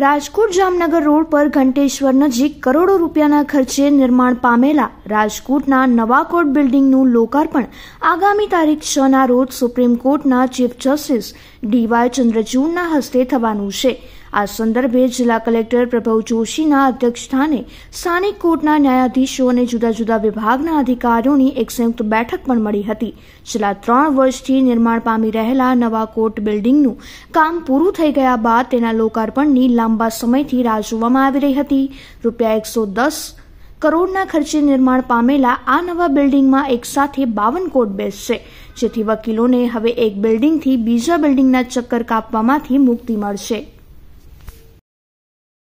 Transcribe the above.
Rajkot Jamnagar road પર ઘંટેશ્વર નજીક કરોડો રૂપિયાના ખર્ચે નિર્માણ પામેલા રાજકોટના નવા નવાકોટ બિલ્ડિંગનું લોકાર્પણ આગામી તારીખ છના રોજ સુપ્રીમ કોર્ટના ચીફ જસ્ટિસ ડીવાય ચંદ્રચૂડના હસ્તે થવાનું છે આ સંદર્ભે જિલ્લા કલેક્ટર પ્રભવ જોશીના અધ્યક્ષસ્થાને સ્થાનિક કોર્ટના ન્યાયાધીશો અને જુદા જુદા વિભાગના અધિકારીઓની એક સંયુક્ત બેઠક પણ મળી હતી છેલ્લા ત્રણ વર્ષથી નિર્માણ પામી રહેલા નવા કોર્ટ બિલ્ડિંગનું કામ પૂરું થઈ ગયા બાદ તેના લોકાર્પણની લાંબા સમયથી રાહ જોવામાં આવી રહી હતી રૂપિયા એકસો દસ કરોડના ખર્ચે નિર્માણ પામેલા આ નવા બિલ્ડિંગમાં એક સાથે બાવન કોર્ટ બેસશે જેથી વકીલોને હવે એક બિલ્ડિંગથી બીજા બિલ્ડિંગના ચક્કર કાપવામાંથી મુક્તિ મળશે